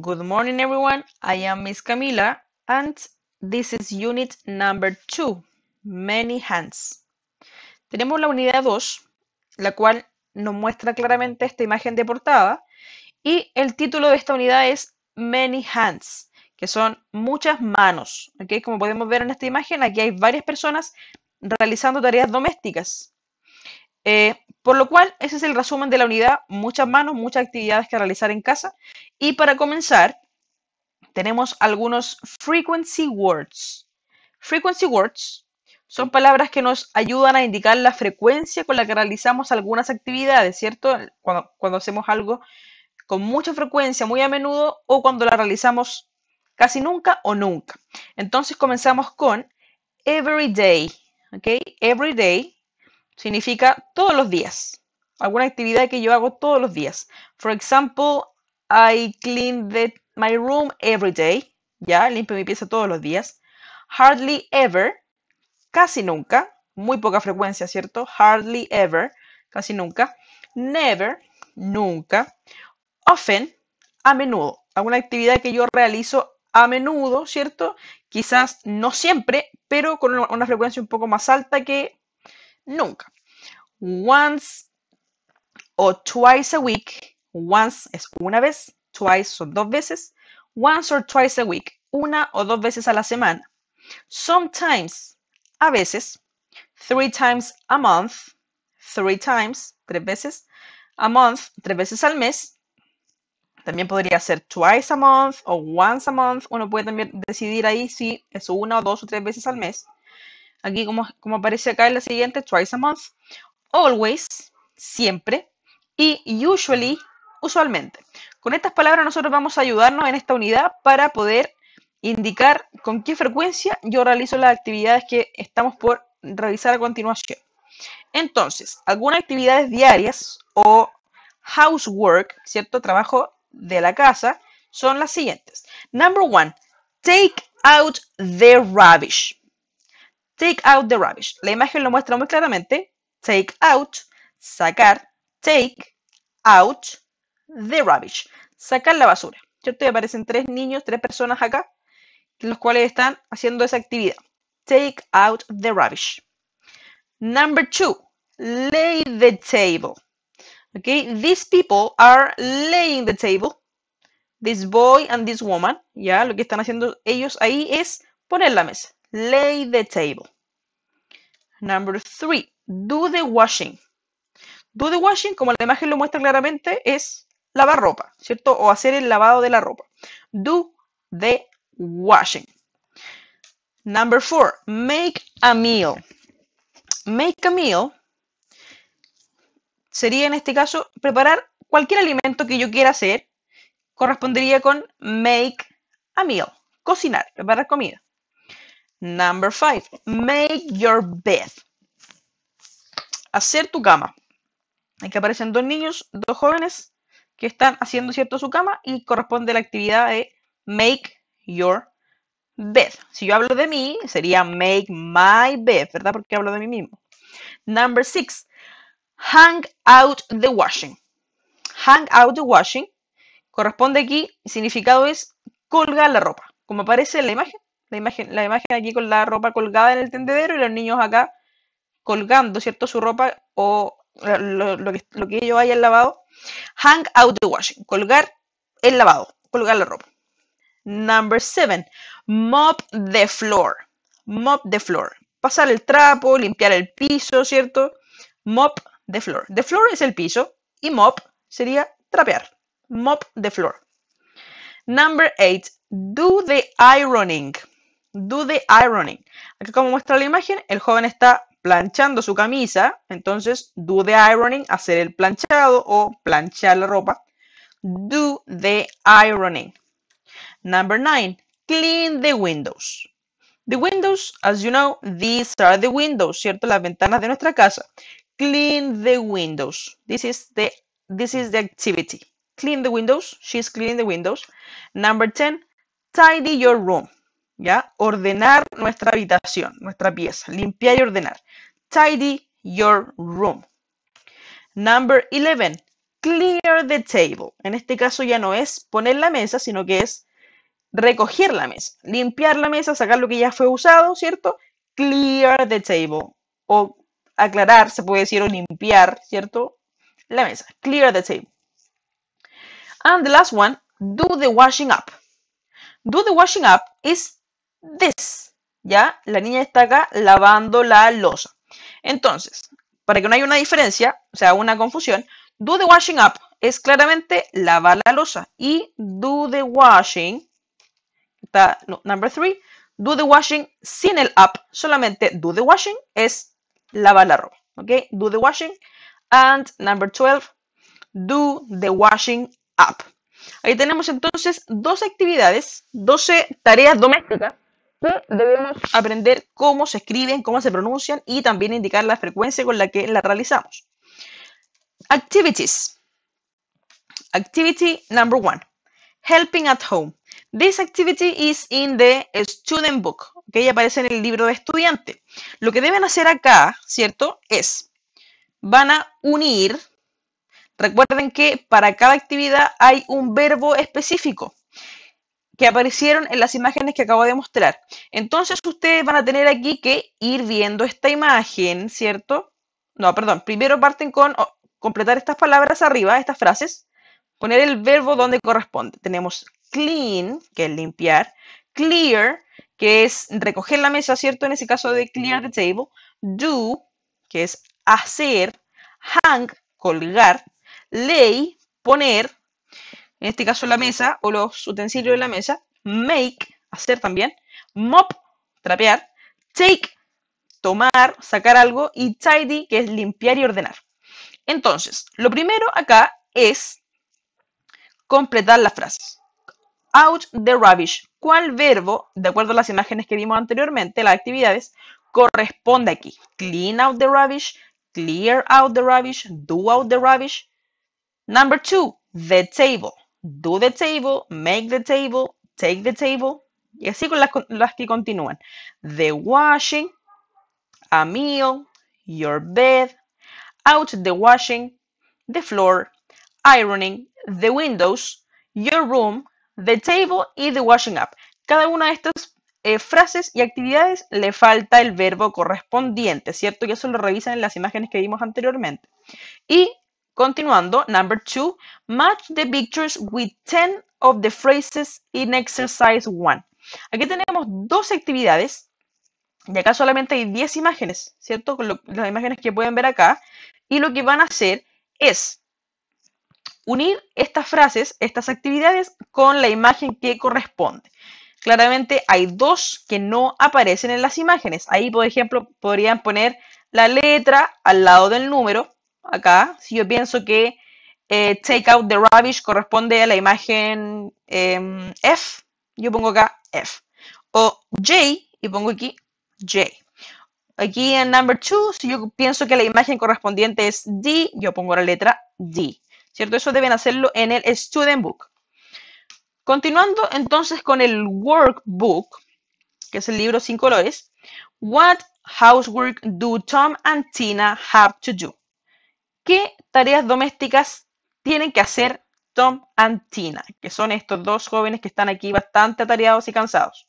Good morning, everyone. I am Miss Camila, and this is unit number two, many hands. Tenemos la unidad 2, la cual nos muestra claramente esta imagen de portada, y el título de esta unidad es Many Hands, que son muchas manos. Aquí Como podemos ver en esta imagen, aquí hay varias personas realizando tareas domésticas. Eh, por lo cual, ese es el resumen de la unidad, muchas manos, muchas actividades que realizar en casa. Y para comenzar, tenemos algunos frequency words. Frequency words son palabras que nos ayudan a indicar la frecuencia con la que realizamos algunas actividades, ¿cierto? Cuando, hacemos algo con mucha frecuencia, muy a menudo, o cuando la realizamos casi nunca o nunca. Entonces comenzamos con every day, ¿ok? Every day significa todos los días. Alguna actividad que yo hago todos los días. For example, I clean my room every day. Ya, limpio mi pieza todos los días. Hardly ever, casi nunca. Muy poca frecuencia, ¿cierto? Hardly ever, casi nunca. Never, nunca. Often, a menudo. Alguna actividad que yo realizo a menudo, ¿cierto? Quizás no siempre, pero con una frecuencia un poco más alta que nunca. Once o twice a week. Once es una vez, twice son dos veces. Once or twice a week, una o dos veces a la semana. Sometimes, a veces. Three times a month, three times, tres veces. A month, tres veces al mes. También podría ser twice a month o once a month. Uno puede también decidir ahí si es una o dos o tres veces al mes. Aquí como, aparece acá en la siguiente, twice a month, always, siempre, y usually, usualmente. Con estas palabras nosotros vamos a ayudarnos en esta unidad para poder indicar con qué frecuencia yo realizo las actividades que estamos por realizar a continuación. Entonces, algunas actividades diarias o housework, ¿cierto? Trabajo de la casa, son las siguientes. Number one, take out the rubbish. Take out the rubbish. La imagen lo muestra muy claramente. Take out, sacar, take out the rubbish. Sacar la basura. ¿Cierto? te aparecen tres niños, tres personas acá, los cuales están haciendo esa actividad. Take out the rubbish. Number two, lay the table. Okay, these people are laying the table. This boy and this woman. Ya, lo que están haciendo ellos ahí es poner la mesa. Lay the table. Number three, do the washing. Do the washing, como la imagen lo muestra claramente, es lavar ropa, ¿cierto? O hacer el lavado de la ropa. Do the washing. Number four, make a meal. Make a meal sería en este caso preparar cualquier alimento que yo quiera hacer, correspondería con make a meal, cocinar, preparar comida. Number five, make your bed. Hacer tu cama. Aquí aparecen dos niños, dos jóvenes que están haciendo cierto su cama y corresponde la actividad de make your bed. Si yo hablo de mí, sería make my bed, ¿verdad? Porque hablo de mí mismo. Number six, hang out the washing. Hang out the washing corresponde aquí, significado es colga la ropa. Como aparece en la imagen, la imagen, la imagen aquí con la ropa colgada en el tendedero y los niños acá colgando, ¿cierto? Su ropa o eh, lo, que, lo que ellos hayan lavado. Hang out the washing, colgar el lavado, colgar la ropa. Number seven, mop the floor. Mop the floor. Pasar el trapo, limpiar el piso, ¿cierto? Mop the floor. The floor es el piso y mop sería trapear. Mop the floor. Number eight, do the ironing. Do the ironing. Aquí como muestra la imagen, el joven está planchando su camisa, entonces do the ironing, hacer el planchado o planchar la ropa. Do the ironing. Number nine, clean the windows. The windows, as you know, these are the windows, ¿cierto? Las ventanas de nuestra casa. Clean the windows. This is the, this is the activity. Clean the windows. She's cleaning the windows. Number 10, tidy your room. ¿ya? Ordenar nuestra habitación, nuestra pieza, limpiar y ordenar. Tidy your room. Number 11, clear the table. En este caso ya no es poner la mesa, sino que es recoger la mesa, limpiar la mesa, sacar lo que ya fue usado, ¿cierto? Clear the table o aclarar, se puede decir, o limpiar, ¿cierto? La mesa, clear the table. And the last one, do the washing up. Do the washing up is this. ¿Ya? La niña está acá lavando la losa. Entonces, para que no haya una diferencia, o sea, una confusión, do the washing up es claramente lavar la losa. Y do the washing, está number three, do the washing sin el up, solamente do the washing es lavar la ropa. ¿Ok? Do the washing. And number 12, do the washing up. Ahí tenemos entonces dos actividades, 12 tareas domésticas Mm, debemos aprender cómo se escriben, cómo se pronuncian y también indicar la frecuencia con la que la realizamos. Activities. Activity number one. Helping at home. This activity is in the student book. Que ya aparece en el libro de estudiante. Lo que deben hacer acá, ¿cierto? Es, van a unir. Recuerden que para cada actividad hay un verbo específico que aparecieron en las imágenes que acabo de mostrar. Entonces ustedes van a tener aquí que ir viendo esta imagen, ¿cierto? No, perdón, primero parten con oh, completar estas palabras arriba, estas frases, poner el verbo donde corresponde. Tenemos clean, que es limpiar, clear, que es recoger la mesa, ¿cierto? En ese caso de clear the table, do, que es hacer, hang, colgar, lay, poner, en este caso la mesa o los utensilios de la mesa, make, hacer también, mop, trapear, take, tomar, sacar algo, y tidy, que es limpiar y ordenar. Entonces, lo primero acá es completar las frases. Out the rubbish. ¿Cuál verbo, de acuerdo a las imágenes que vimos anteriormente, las actividades, corresponde aquí? Clean out the rubbish, clear out the rubbish, do out the rubbish. Number two, the table do the table, make the table, take the table, y así con las, que continúan. The washing, a meal, your bed, out the washing, the floor, ironing, the windows, your room, the table y the washing up. Cada una de estas eh, frases y actividades le falta el verbo correspondiente, ¿cierto? Y eso lo revisan en las imágenes que vimos anteriormente. Y Continuando, number two, match the pictures with 10 of the phrases in exercise one. Aquí tenemos dos actividades y acá solamente hay 10 imágenes, ¿cierto? Con las imágenes que pueden ver acá. Y lo que van a hacer es unir estas frases, estas actividades, con la imagen que corresponde. Claramente hay dos que no aparecen en las imágenes. Ahí, por ejemplo, podrían poner la letra al lado del número acá, si yo pienso que eh, take out the rubbish corresponde a la imagen em, F, yo pongo acá F. O J, y pongo aquí J. Aquí en number two, si yo pienso que la imagen correspondiente es D, yo pongo la letra D. ¿Cierto? Eso deben hacerlo en el Student Book. Continuando entonces con el Workbook, que es el libro sin colores. What housework do Tom and Tina have to do? ¿Qué tareas domésticas tienen que hacer Tom y Tina? Que son estos dos jóvenes que están aquí bastante atareados y cansados.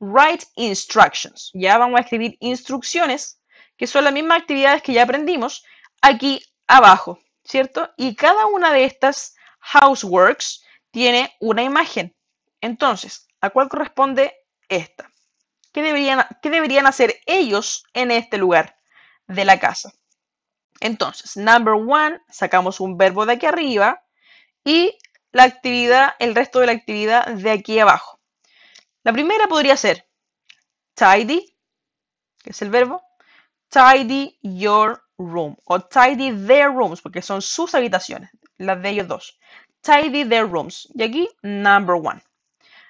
Write instructions. Ya vamos a escribir instrucciones, que son las mismas actividades que ya aprendimos aquí abajo, ¿cierto? Y cada una de estas houseworks tiene una imagen. Entonces, ¿a cuál corresponde esta? qué deberían hacer ellos en este lugar de la casa? Entonces, number one, sacamos un verbo de aquí arriba y la actividad, el resto de la actividad de aquí abajo. La primera podría ser tidy, que es el verbo, tidy your room o tidy their rooms, porque son sus habitaciones, las de ellos dos. Tidy their rooms. Y aquí, number one.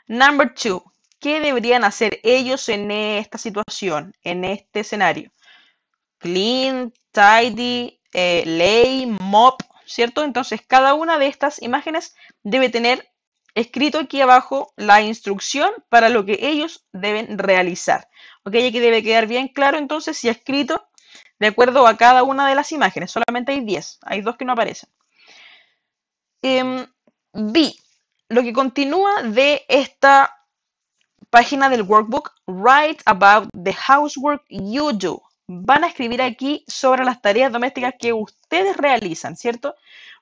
Number two, ¿qué deberían hacer ellos en esta situación, en este escenario? clean, tidy, eh, lay, mop, ¿cierto? Entonces cada una de estas imágenes debe tener escrito aquí abajo la instrucción para lo que ellos deben realizar. ¿Ok? Aquí debe quedar bien claro entonces si ha escrito de acuerdo a cada una de las imágenes. Solamente hay 10, hay dos que no aparecen. Em, B, lo que continúa de esta página del workbook, write about the housework you do van a escribir aquí sobre las tareas domésticas que ustedes realizan, ¿cierto?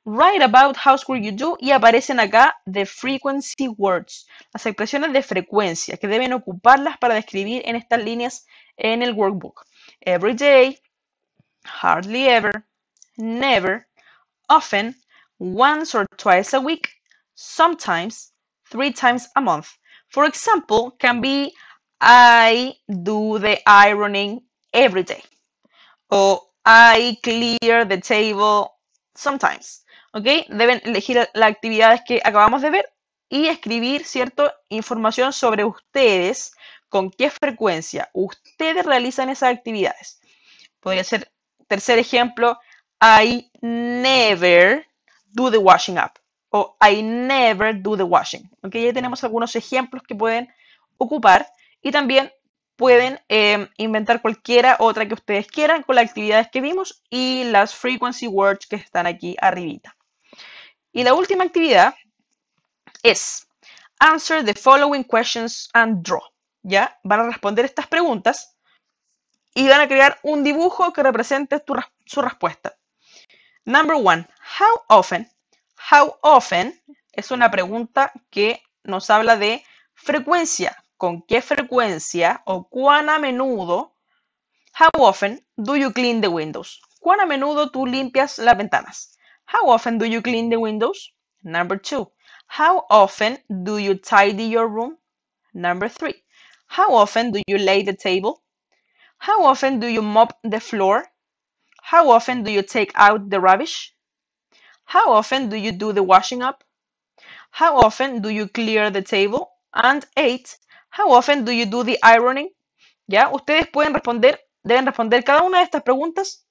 Write about housework you do y aparecen acá the frequency words, las expresiones de frecuencia que deben ocuparlas para describir en estas líneas en el workbook. Every day, hardly ever, never, often, once or twice a week, sometimes, three times a month. For example, can be I do the ironing every day. O I clear the table sometimes. ¿Ok? Deben elegir las actividades que acabamos de ver y escribir, ¿cierto? Información sobre ustedes, con qué frecuencia ustedes realizan esas actividades. Podría ser, tercer ejemplo, I never do the washing up o I never do the washing. Ya tenemos algunos ejemplos que pueden ocupar y también pueden em, inventar cualquiera otra que ustedes quieran con las actividades que vimos y las frequency words que están aquí arribita. Y la última actividad es answer the following questions and draw. ¿Ya? Van a responder estas preguntas y van a crear un dibujo que represente su respuesta. Number one, how often? How often es una pregunta que nos habla de frecuencia, con qué frecuencia o cuán a menudo, how often do you clean the windows? ¿Cuán a menudo tú limpias las ventanas? How often do you clean the windows? Number two. How often do you tidy your room? Number three. How often do you lay the table? How often do you mop the floor? How often do you take out the rubbish? How often do you do the washing up? How often do you clear the table? And eight, How often do you do the ironing? ¿Ya? Ustedes pueden responder, deben responder cada una de estas preguntas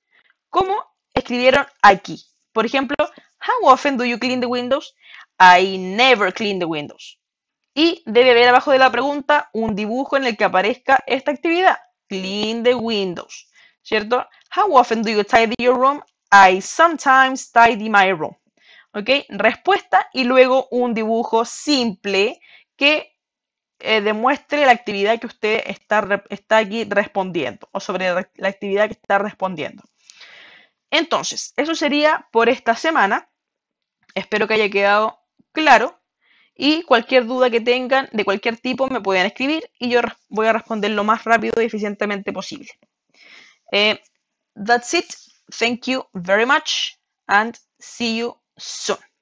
como escribieron aquí. Por ejemplo, How often do you clean the windows? I never clean the windows. Y debe haber abajo de la pregunta un dibujo en el que aparezca esta actividad. Clean the windows. ¿Cierto? How often do you tidy your room? I sometimes tidy my room. ¿Ok? Respuesta y luego un dibujo simple que eh, demuestre la actividad que usted está, está aquí respondiendo o sobre la actividad que está respondiendo. Entonces, eso sería por esta semana. Espero que haya quedado claro. Y cualquier duda que tengan de cualquier tipo me pueden escribir y yo voy a responder lo más rápido y eficientemente posible. Eh, that's it. Thank you very much and see you soon.